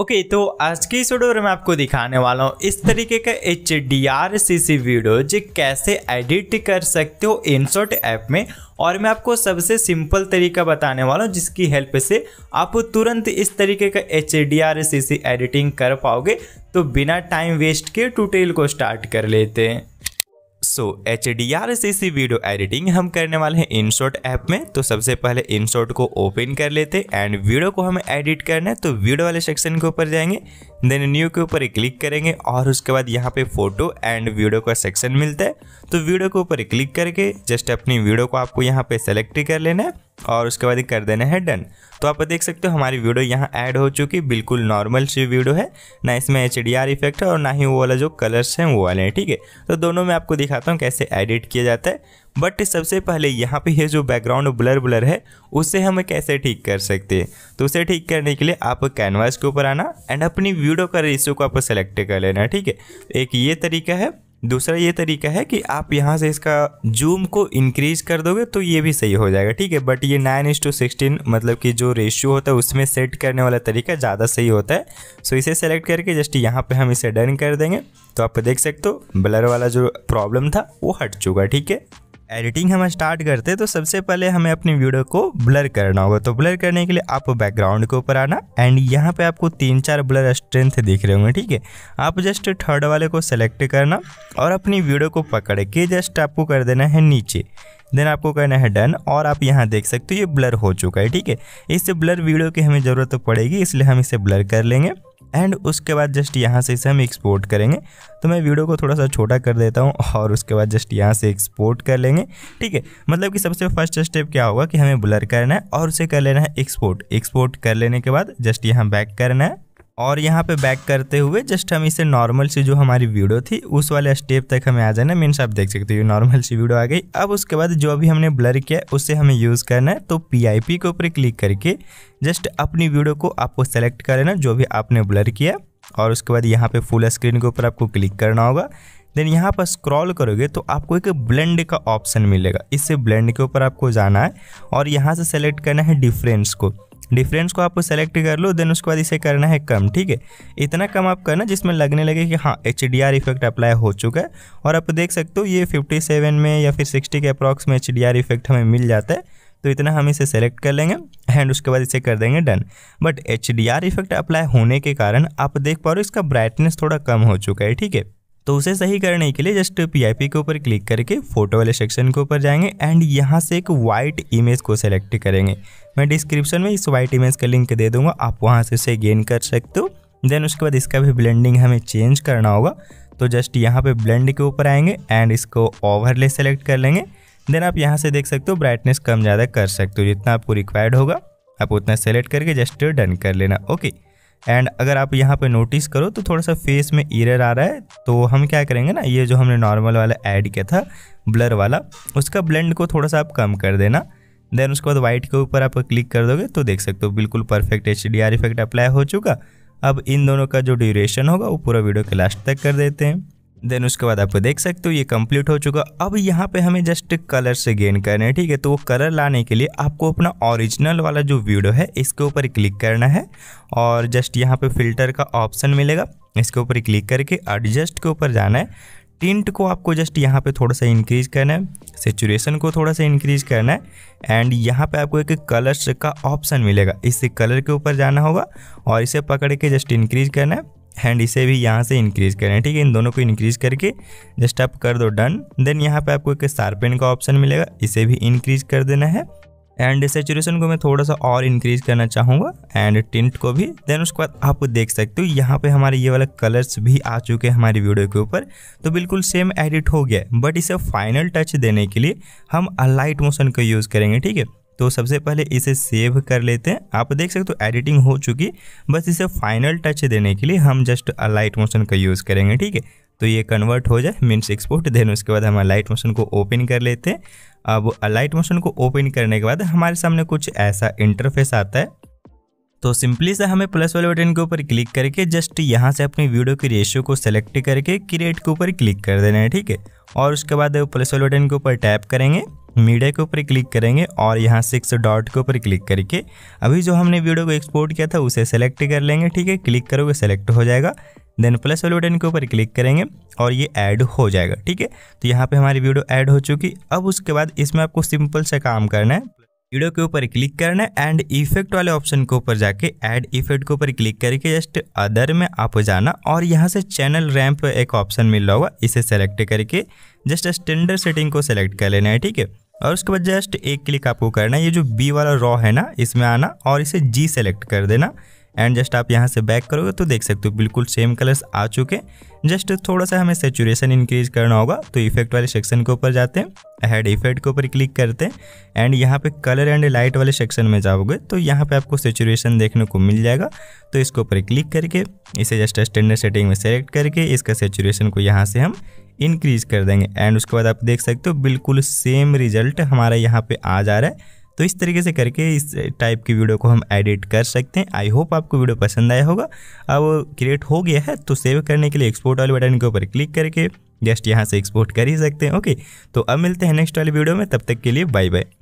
okay okay, तो आज की इस वीडियो में आपको दिखाने वाला हूँ इस तरीके का H D R C C video जो कैसे एडिट कर सकते हो इनशॉट ऐप में और मैं आपको सबसे सिंपल तरीका बताने वाला हूँ जिसकी हेल्प से आप तुरंत इस तरीके का H D R C C editing कर पाओगे तो बिना टाइम वेस्ट के ट्यूटोरियल को स्टार्ट कर लेते हैं सो एच डी आर से वीडियो एडिटिंग हम करने वाले हैं इनशॉट ऐप में तो सबसे पहले इनशॉट को ओपन कर लेते एंड वीडियो को हमें एडिट करना है तो वीडियो वाले सेक्शन के ऊपर जाएंगे देन न्यू के ऊपर क्लिक करेंगे और उसके बाद यहाँ पे फोटो एंड वीडियो का सेक्शन मिलता है तो वीडियो के ऊपर क्लिक करके जस्ट अपनी वीडियो को आपको यहाँ पे सेलेक्ट कर लेना है और उसके बाद कर देना है डन तो आप देख सकते हो हमारी वीडियो यहाँ ऐड हो चुकी बिल्कुल नॉर्मल सी वीडियो है ना इसमें एच इफेक्ट है और ना ही वो वाला जो कलर्स हैं वो वाले हैं ठीक है तो दोनों में आपको दिखाता हूँ कैसे एडिट किया जाता है बट सबसे पहले यहाँ पे ये जो बैकग्राउंड ब्लर ब्लर है उसे हम कैसे ठीक कर सकते हैं तो उसे ठीक करने के लिए आप कैनवास के ऊपर आना एंड अपनी वीडियो का रेशियो को आप सेलेक्ट कर लेना ठीक है एक ये तरीका है दूसरा ये तरीका है कि आप यहाँ से इसका जूम को इंक्रीज कर दोगे तो ये भी सही हो जाएगा ठीक है बट ये नाइन इंस टू सिक्सटीन मतलब कि जो रेशियो होता है उसमें सेट करने वाला तरीका ज़्यादा सही होता है सो इसे सेलेक्ट करके जस्ट यहाँ पे हम इसे डन कर देंगे तो आप देख सकते हो ब्लर वाला जो प्रॉब्लम था वो हट चुका ठीक है एडिटिंग हम स्टार्ट करते हैं तो सबसे पहले हमें अपनी वीडियो को ब्लर करना होगा तो ब्लर करने के लिए आप बैकग्राउंड के ऊपर आना एंड यहाँ पे आपको तीन चार ब्लर स्ट्रेंथ दिख रहे होंगे ठीक है आप जस्ट थर्ड वाले को सेलेक्ट करना और अपनी वीडियो को पकड़ के जस्ट आपको कर देना है नीचे देन आपको करना है डन और आप यहाँ देख सकते हो ये ब्लर हो चुका है ठीक है इससे ब्लर वीडियो की हमें ज़रूरत तो पड़ेगी इसलिए हम इसे ब्लर कर लेंगे एंड उसके बाद जस्ट यहाँ से इसे हम एक्सपोर्ट करेंगे तो मैं वीडियो को थोड़ा सा छोटा कर देता हूँ और उसके बाद जस्ट यहाँ से एक्सपोर्ट कर लेंगे ठीक है मतलब कि सबसे फर्स्ट स्टेप क्या होगा कि हमें ब्लर करना है और उसे कर लेना है एक्सपोर्ट एक्सपोर्ट कर लेने के बाद जस्ट यहाँ बैक करना है और यहाँ पे बैक करते हुए जस्ट हम इसे नॉर्मल सी जो हमारी वीडियो थी उस वाले स्टेप तक हमें आ जाना मीन्स आप देख सकते हो नॉर्मल सी वीडियो आ गई अब उसके बाद जो अभी हमने ब्लर किया उसे हमें यूज़ करना है तो पी के ऊपर क्लिक करके जस्ट अपनी वीडियो को आपको सेलेक्ट कर लेना जो भी आपने ब्लर किया और उसके बाद यहाँ पे फुल स्क्रीन के ऊपर आपको क्लिक करना होगा देन यहाँ पर स्क्रॉल करोगे तो आपको एक ब्लेंड का ऑप्शन मिलेगा इससे ब्लेंड के ऊपर आपको जाना है और यहाँ से सेलेक्ट करना है डिफरेंस को डिफरेंस को आपको सेलेक्ट कर लो देन उसके बाद इसे करना है कम ठीक है इतना कम आप करना जिसमें लगने लगे कि हाँ H D R effect apply हो चुका है और आप देख सकते हो ये 57 में या फिर 60 के अप्रॉक्स में एच डी आर इफेक्ट हमें मिल जाता है तो इतना हम इसे सेलेक्ट कर लेंगे एंड उसके बाद इसे कर देंगे done but H D R effect apply होने के कारण आप देख पा रहे हो इसका ब्राइटनेस थोड़ा कम हो चुका है ठीक है तो उसे सही करने के लिए जस्ट पी के ऊपर क्लिक करके फोटो वाले सेक्शन के ऊपर जाएंगे एंड यहाँ से एक वाइट इमेज को सेलेक्ट करेंगे मैं डिस्क्रिप्शन में इस वाइट इमेज का लिंक दे दूंगा आप वहाँ से उसे गेन कर सकते हो देन उसके बाद इसका भी ब्लेंडिंग हमें चेंज करना होगा तो जस्ट यहाँ पे ब्लेंड के ऊपर आएंगे एंड इसको ओवरले सेलेक्ट कर लेंगे देन आप यहाँ से देख सकते हो ब्राइटनेस कम ज़्यादा कर सकते हो जितना आपको रिक्वायर्ड होगा आप उतना सेलेक्ट करके जस्ट डन कर लेना ओके एंड अगर आप यहाँ पे नोटिस करो तो थोड़ा सा फेस में इरर आ रहा है तो हम क्या करेंगे ना ये जो हमने नॉर्मल वाला ऐड किया था ब्लर वाला उसका ब्लेंड को थोड़ा सा आप कम कर देना देन उसके बाद वाइट के ऊपर आप क्लिक कर दोगे तो देख सकते हो बिल्कुल परफेक्ट एच इफेक्ट अप्लाई हो चुका अब इन दोनों का जो ड्यूरेशन होगा वो पूरा वीडियो के लास्ट तक कर देते हैं देन उसके बाद आप देख सकते हो ये कंप्लीट हो चुका अब यहाँ पे हमें जस्ट कलर से गेन करना है ठीक है तो वो कलर लाने के लिए आपको अपना ओरिजिनल वाला जो वीडियो है इसके ऊपर क्लिक करना है और जस्ट यहाँ पे फिल्टर का ऑप्शन मिलेगा इसके ऊपर क्लिक करके एडजस्ट के ऊपर जाना है टिंट को आपको जस्ट यहाँ पे थोड़ा सा इंक्रीज करना है सेचुरेशन को थोड़ा सा इंक्रीज करना है एंड यहाँ पे आपको एक कलर्स का ऑप्शन मिलेगा इससे कलर के ऊपर जाना होगा और इसे पकड़ के जस्ट इंक्रीज करना है एंड इसे भी यहाँ से इंक्रीज करें ठीक है इन दोनों को इंक्रीज करके जस्ट आप कर दो डन देन यहाँ पे आपको एक सार्पेन का ऑप्शन मिलेगा इसे भी इंक्रीज कर देना है एंड सेचुरेशन को मैं थोड़ा सा और इंक्रीज करना चाहूँगा एंड टिंट को भी देन उसके बाद आप देख सकते हो यहाँ पे हमारे ये वाला कलर्स भी आ चुके हैं हमारी वीडियो के ऊपर तो बिल्कुल सेम एडिट हो गया बट इसे फाइनल टच देने के लिए हम अलाइट मोशन का यूज़ करेंगे ठीक है तो सबसे पहले इसे सेव कर लेते हैं आप देख सकते हो एडिटिंग हो चुकी बस इसे फाइनल टच देने के लिए हम जस्ट लाइट मोशन का यूज़ करेंगे ठीक है तो ये कन्वर्ट हो जाए मीन्स एक्सपोर्ट देन उसके बाद हम लाइट मोशन को ओपन कर लेते हैं अब लाइट मोशन को ओपन करने के बाद हमारे सामने कुछ ऐसा इंटरफेस आता है तो सिंपली से हमें प्लस वाले बटन के ऊपर क्लिक करके जस्ट यहाँ से अपनी वीडियो की रेशियो को सेलेक्ट करके क्रिएट के ऊपर क्लिक कर देना है ठीक है और उसके बाद प्लस वाले बटन के ऊपर टैप करेंगे मीडिया के ऊपर क्लिक करेंगे और यहाँ सिक्स डॉट के ऊपर क्लिक करके अभी जो हमने वीडियो को एक्सपोर्ट किया था उसे सेलेक्ट कर लेंगे ठीक है क्लिक करोगे सेलेक्ट हो जाएगा देन प्लस वाले बटन के ऊपर क्लिक करेंगे और ये ऐड हो जाएगा ठीक है तो यहाँ पे हमारी वीडियो ऐड हो चुकी अब उसके बाद इसमें आपको सिंपल सा काम करना है वीडियो के ऊपर क्लिक करना है एंड इफेक्ट वाले ऑप्शन के ऊपर जाके ऐड इफेक्ट के ऊपर क्लिक करके जस्ट अदर में आप जाना और यहाँ से चैनल रैम्प एक ऑप्शन मिल रहा होगा इसे सेलेक्ट करके जस्ट स्टैंडर्ड सेटिंग को सेलेक्ट कर लेना है ठीक है और उसके बाद जस्ट एक क्लिक आपको करना है ये जो बी वाला रॉ है ना इसमें आना और इसे जी सेलेक्ट कर देना एंड जस्ट आप यहाँ से बैक करोगे तो देख सकते हो बिल्कुल सेम कलर्स आ चुके जस्ट थोड़ा सा हमें सेचुरेशन इंक्रीज करना होगा तो इफेक्ट वाले सेक्शन के ऊपर जाते हैं हेड इफेक्ट के ऊपर क्लिक करते हैं एंड यहाँ पे कलर एंड लाइट वाले सेक्शन में जाओगे तो यहाँ पे आपको सेचुरेशन देखने को मिल जाएगा तो इसके ऊपर क्लिक करके इसे जस्ट स्टैंडर्ड सेटिंग में सेलेक्ट करके इसका सेचुरेशन को यहाँ से हम इंक्रीज कर देंगे एंड उसके बाद आप देख सकते हो बिल्कुल सेम रिजल्ट हमारा यहाँ पर आ जा रहा है तो इस तरीके से करके इस टाइप की वीडियो को हम एडिट कर सकते हैं आई होप आपको वीडियो पसंद आया होगा अब क्रिएट हो गया है तो सेव करने के लिए एक्सपोर्ट वाले बटन के ऊपर क्लिक करके जस्ट यहाँ से एक्सपोर्ट कर ही सकते हैं ओके तो अब मिलते हैं नेक्स्ट वाली वीडियो में तब तक के लिए बाय बाय